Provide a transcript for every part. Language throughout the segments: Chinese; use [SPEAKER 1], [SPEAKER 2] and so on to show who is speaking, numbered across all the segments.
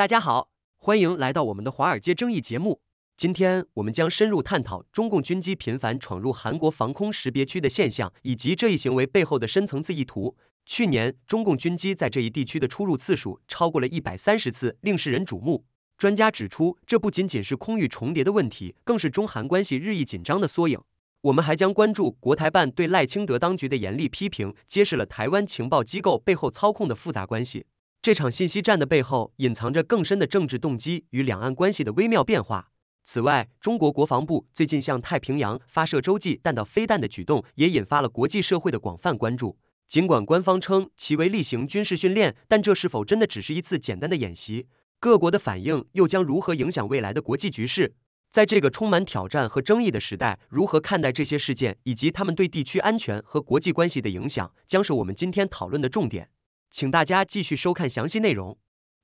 [SPEAKER 1] 大家好，欢迎来到我们的华尔街争议节目。今天我们将深入探讨中共军机频繁闯入韩国防空识别区的现象，以及这一行为背后的深层次意图。去年，中共军机在这一地区的出入次数超过了一百三十次，令世人瞩目。专家指出，这不仅仅是空域重叠的问题，更是中韩关系日益紧张的缩影。我们还将关注国台办对赖清德当局的严厉批评，揭示了台湾情报机构背后操控的复杂关系。这场信息战的背后隐藏着更深的政治动机与两岸关系的微妙变化。此外，中国国防部最近向太平洋发射洲际弹道飞弹的举动也引发了国际社会的广泛关注。尽管官方称其为例行军事训练，但这是否真的只是一次简单的演习？各国的反应又将如何影响未来的国际局势？在这个充满挑战和争议的时代，如何看待这些事件以及他们对地区安全和国际关系的影响，将是我们今天讨论的重点。请大家继续收看详细内容。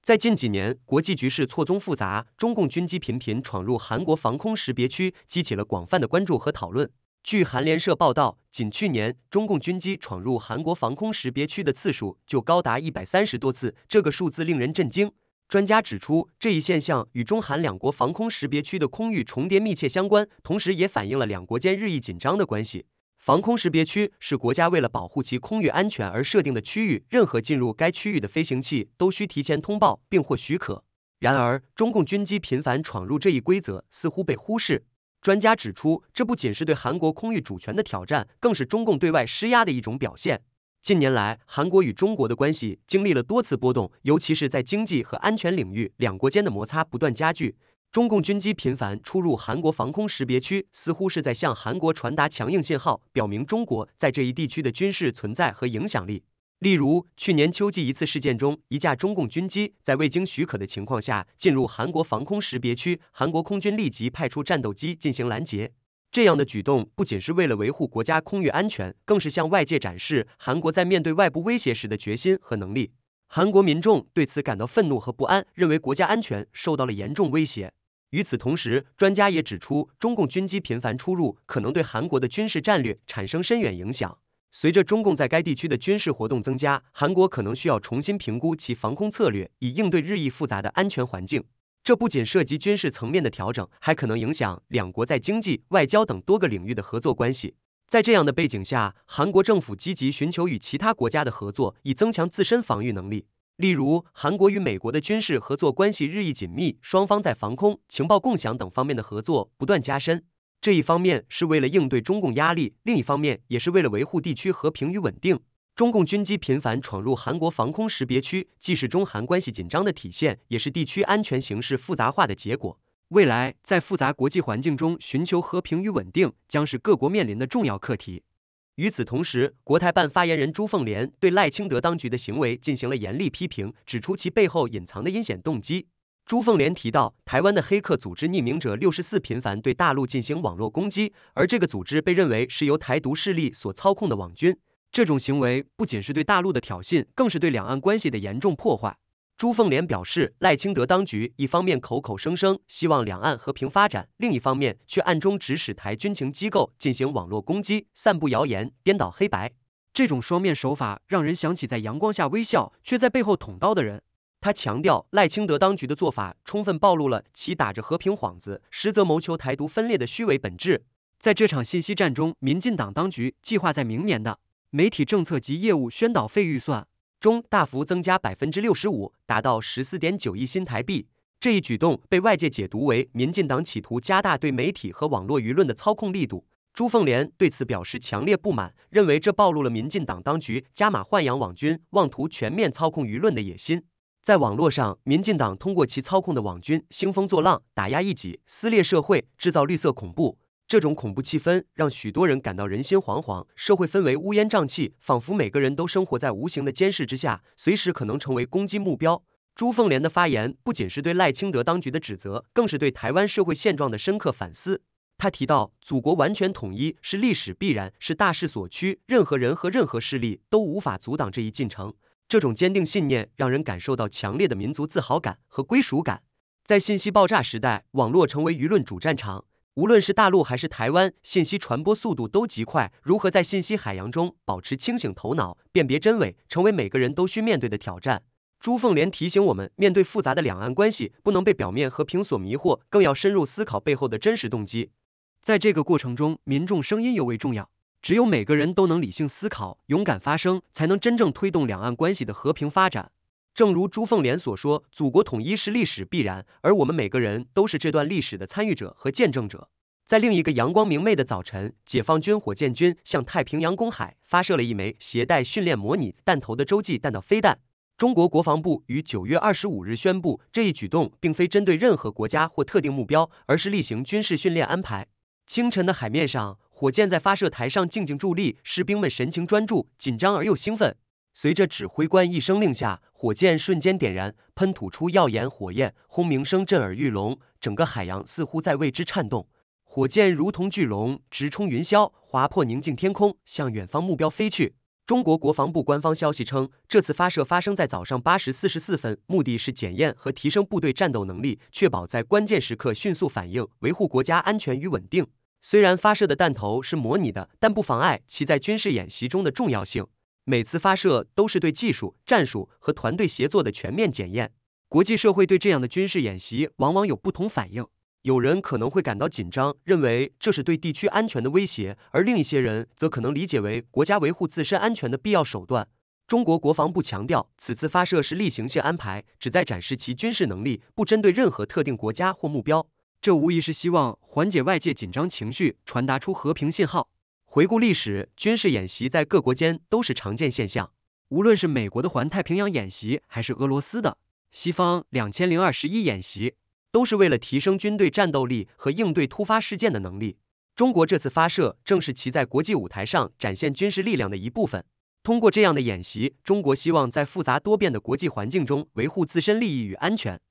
[SPEAKER 1] 在近几年，国际局势错综复杂，中共军机频频闯入韩国防空识别区，激起了广泛的关注和讨论。据韩联社报道，仅去年，中共军机闯入韩国防空识别区的次数就高达一百三十多次，这个数字令人震惊。专家指出，这一现象与中韩两国防空识别区的空域重叠密切相关，同时也反映了两国间日益紧张的关系。防空识别区是国家为了保护其空域安全而设定的区域，任何进入该区域的飞行器都需提前通报并获许可。然而，中共军机频繁闯入这一规则似乎被忽视。专家指出，这不仅是对韩国空域主权的挑战，更是中共对外施压的一种表现。近年来，韩国与中国的关系经历了多次波动，尤其是在经济和安全领域，两国间的摩擦不断加剧。中共军机频繁出入韩国防空识别区，似乎是在向韩国传达强硬信号，表明中国在这一地区的军事存在和影响力。例如，去年秋季一次事件中，一架中共军机在未经许可的情况下进入韩国防空识别区，韩国空军立即派出战斗机进行拦截。这样的举动不仅是为了维护国家空域安全，更是向外界展示韩国在面对外部威胁时的决心和能力。韩国民众对此感到愤怒和不安，认为国家安全受到了严重威胁。与此同时，专家也指出，中共军机频繁出入可能对韩国的军事战略产生深远影响。随着中共在该地区的军事活动增加，韩国可能需要重新评估其防空策略，以应对日益复杂的安全环境。这不仅涉及军事层面的调整，还可能影响两国在经济、外交等多个领域的合作关系。在这样的背景下，韩国政府积极寻求与其他国家的合作，以增强自身防御能力。例如，韩国与美国的军事合作关系日益紧密，双方在防空、情报共享等方面的合作不断加深。这一方面是为了应对中共压力，另一方面也是为了维护地区和平与稳定。中共军机频繁闯入韩国防空识别区，既是中韩关系紧张的体现，也是地区安全形势复杂化的结果。未来，在复杂国际环境中寻求和平与稳定，将是各国面临的重要课题。与此同时，国台办发言人朱凤莲对赖清德当局的行为进行了严厉批评，指出其背后隐藏的阴险动机。朱凤莲提到，台湾的黑客组织“匿名者六十四”频繁对大陆进行网络攻击，而这个组织被认为是由台独势力所操控的网军。这种行为不仅是对大陆的挑衅，更是对两岸关系的严重破坏。朱凤莲表示，赖清德当局一方面口口声声希望两岸和平发展，另一方面却暗中指使台军情机构进行网络攻击、散布谣言、颠倒黑白。这种双面手法让人想起在阳光下微笑却在背后捅刀的人。他强调，赖清德当局的做法充分暴露了其打着和平幌子、实则谋求台独分裂的虚伪本质。在这场信息战中，民进党当局计划在明年的媒体政策及业务宣导费预算。中大幅增加百分之六十五，达到十四点九亿新台币。这一举动被外界解读为民进党企图加大对媒体和网络舆论的操控力度。朱凤莲对此表示强烈不满，认为这暴露了民进党当局加码豢养网军、妄图全面操控舆论的野心。在网络上，民进党通过其操控的网军兴风作浪，打压异己，撕裂社会，制造绿色恐怖。这种恐怖气氛让许多人感到人心惶惶，社会氛围乌烟瘴气，仿佛每个人都生活在无形的监视之下，随时可能成为攻击目标。朱凤莲的发言不仅是对赖清德当局的指责，更是对台湾社会现状的深刻反思。他提到，祖国完全统一是历史必然，是大势所趋，任何人和任何势力都无法阻挡这一进程。这种坚定信念让人感受到强烈的民族自豪感和归属感。在信息爆炸时代，网络成为舆论主战场。无论是大陆还是台湾，信息传播速度都极快。如何在信息海洋中保持清醒头脑，辨别真伪，成为每个人都需面对的挑战。朱凤莲提醒我们，面对复杂的两岸关系，不能被表面和平所迷惑，更要深入思考背后的真实动机。在这个过程中，民众声音尤为重要。只有每个人都能理性思考、勇敢发声，才能真正推动两岸关系的和平发展。正如朱凤莲所说，祖国统一是历史必然，而我们每个人都是这段历史的参与者和见证者。在另一个阳光明媚的早晨，解放军火箭军向太平洋公海发射了一枚携带训练模拟弹头的洲际弹道飞弹。中国国防部于九月二十五日宣布，这一举动并非针对任何国家或特定目标，而是例行军事训练安排。清晨的海面上，火箭在发射台上静静伫立，士兵们神情专注、紧张而又兴奋。随着指挥官一声令下，火箭瞬间点燃，喷吐出耀眼火焰，轰鸣声震耳欲聋，整个海洋似乎在为之颤动。火箭如同巨龙，直冲云霄，划破宁静天空，向远方目标飞去。中国国防部官方消息称，这次发射发生在早上八时四十四分，目的是检验和提升部队战斗能力，确保在关键时刻迅速反应，维护国家安全与稳定。虽然发射的弹头是模拟的，但不妨碍其在军事演习中的重要性。每次发射都是对技术、战术和团队协作的全面检验。国际社会对这样的军事演习往往有不同反应，有人可能会感到紧张，认为这是对地区安全的威胁，而另一些人则可能理解为国家维护自身安全的必要手段。中国国防部强调，此次发射是例行性安排，旨在展示其军事能力，不针对任何特定国家或目标。这无疑是希望缓解外界紧张情绪，传达出和平信号。回顾历史，军事演习在各国间都是常见现象。无论是美国的环太平洋演习，还是俄罗斯的西方两千零二十一演习，都是为了提升军队战斗力和应对突发事件的能力。中国这次发射，正是其在国际舞台上展现军事力量的一部分。通过这样的演习，中国希望在复杂多变的国际环境中维护自身利益与安全。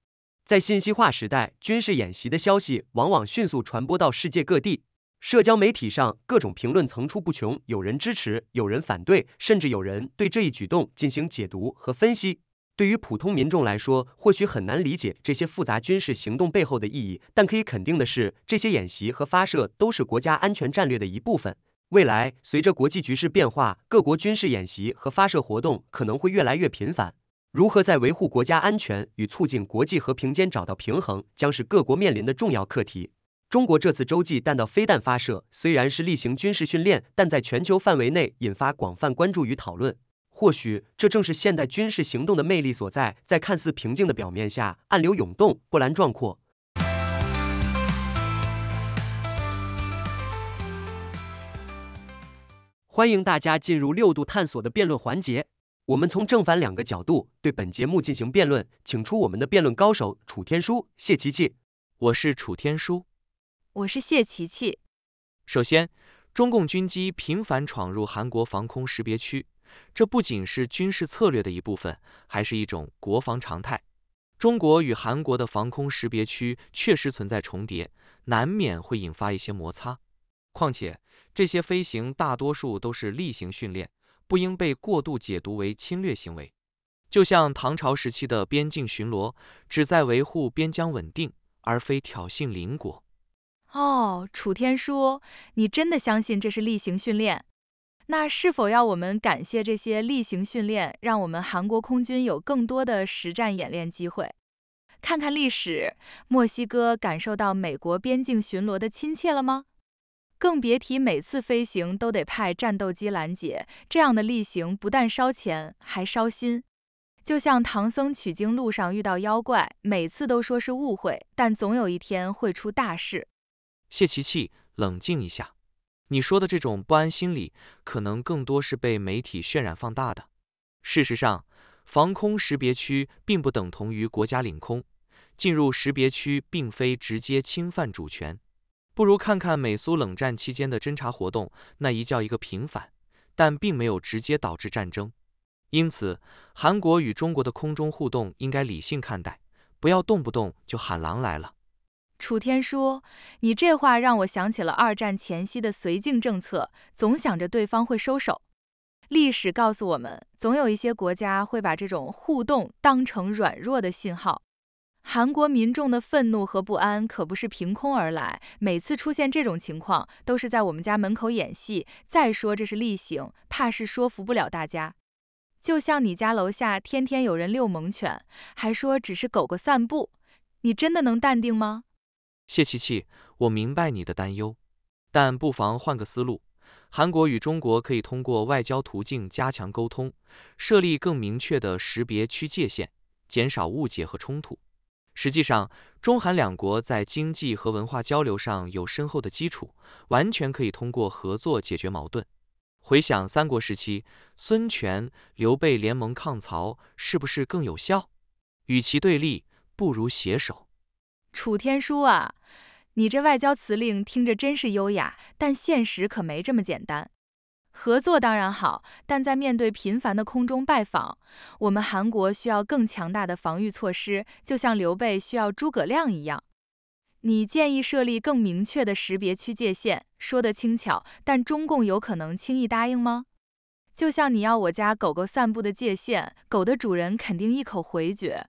[SPEAKER 1] 在信息化时代，军事演习的消息往往迅速传播到世界各地。社交媒体上各种评论层出不穷，有人支持，有人反对，甚至有人对这一举动进行解读和分析。对于普通民众来说，或许很难理解这些复杂军事行动背后的意义。但可以肯定的是，这些演习和发射都是国家安全战略的一部分。未来，随着国际局势变化，各国军事演习和发射活动可能会越来越频繁。如何在维护国家安全与促进国际和平间找到平衡，将是各国面临的重要课题。中国这次洲际弹道飞弹发射虽然是例行军事训练，但在全球范围内引发广泛关注与讨论。或许这正是现代军事行动的魅力所在，在看似平静的表面下，暗流涌动，波澜壮阔。欢迎大家进入六度探索的辩论环节，我们从正反两个角度对本节目进行辩论，请出我们的辩论高手楚天舒、谢琪琪。我是楚天舒。我是谢琪琪。
[SPEAKER 2] 首先，中共军机频繁闯入韩国防空识别区，这不仅是军事策略的一部分，还是一种国防常态。中国与韩国的防空识别区确实存在重叠，难免会引发一些摩擦。况且，这些飞行大多数都是例行训练，不应被过度解读为侵略行为。就像唐朝时期的边境巡逻，旨在维护边疆稳定，而非挑衅邻国。
[SPEAKER 3] 哦，楚天舒，你真的相信这是例行训练？那是否要我们感谢这些例行训练，让我们韩国空军有更多的实战演练机会？看看历史，墨西哥感受到美国边境巡逻的亲切了吗？更别提每次飞行都得派战斗机拦截，这样的例行不但烧钱还烧心。就像唐僧取经路上遇到妖怪，每次都说是误会，但总有一天会出大事。
[SPEAKER 2] 谢琪琪，冷静一下。你说的这种不安心理，可能更多是被媒体渲染放大的。事实上，防空识别区并不等同于国家领空，进入识别区并非直接侵犯主权。不如看看美苏冷战期间的侦察活动，那一叫一个频繁，但并没有直接导致战争。因此，韩国与中国的空中互动应该理性看待，不要动不动就喊狼来了。
[SPEAKER 3] 楚天说，你这话让我想起了二战前夕的绥靖政策，总想着对方会收手。历史告诉我们，总有一些国家会把这种互动当成软弱的信号。韩国民众的愤怒和不安可不是凭空而来，每次出现这种情况，都是在我们家门口演戏。再说这是例行，怕是说服不了大家。就像你家楼下天天有人遛猛犬，还说只是狗狗散步，你真的能淡定吗？
[SPEAKER 2] 谢琪琪，我明白你的担忧，但不妨换个思路。韩国与中国可以通过外交途径加强沟通，设立更明确的识别区界限，减少误解和冲突。实际上，中韩两国在经济和文化交流上有深厚的基础，完全可以通过合作解决矛盾。回想三国时期，孙权、刘备联盟抗曹，是不是更有效？与其对立，不如携手。
[SPEAKER 3] 楚天舒啊，你这外交辞令听着真是优雅，但现实可没这么简单。合作当然好，但在面对频繁的空中拜访，我们韩国需要更强大的防御措施，就像刘备需要诸葛亮一样。你建议设立更明确的识别区界限，说得轻巧，但中共有可能轻易答应吗？就像你要我家狗狗散步的界限，狗的主人肯定一口回绝。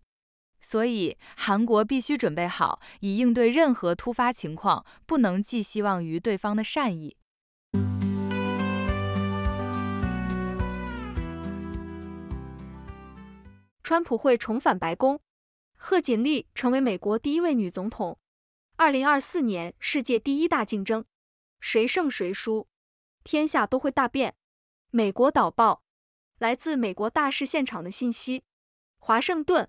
[SPEAKER 3] 所以，韩国必须准备好，以应对任何突发情况，不能寄希望于对方的善意。
[SPEAKER 4] 川普会重返白宫，贺锦丽成为美国第一位女总统。2024年世界第一大竞争，谁胜谁输，天下都会大变。美国导报，来自美国大事现场的信息，华盛顿。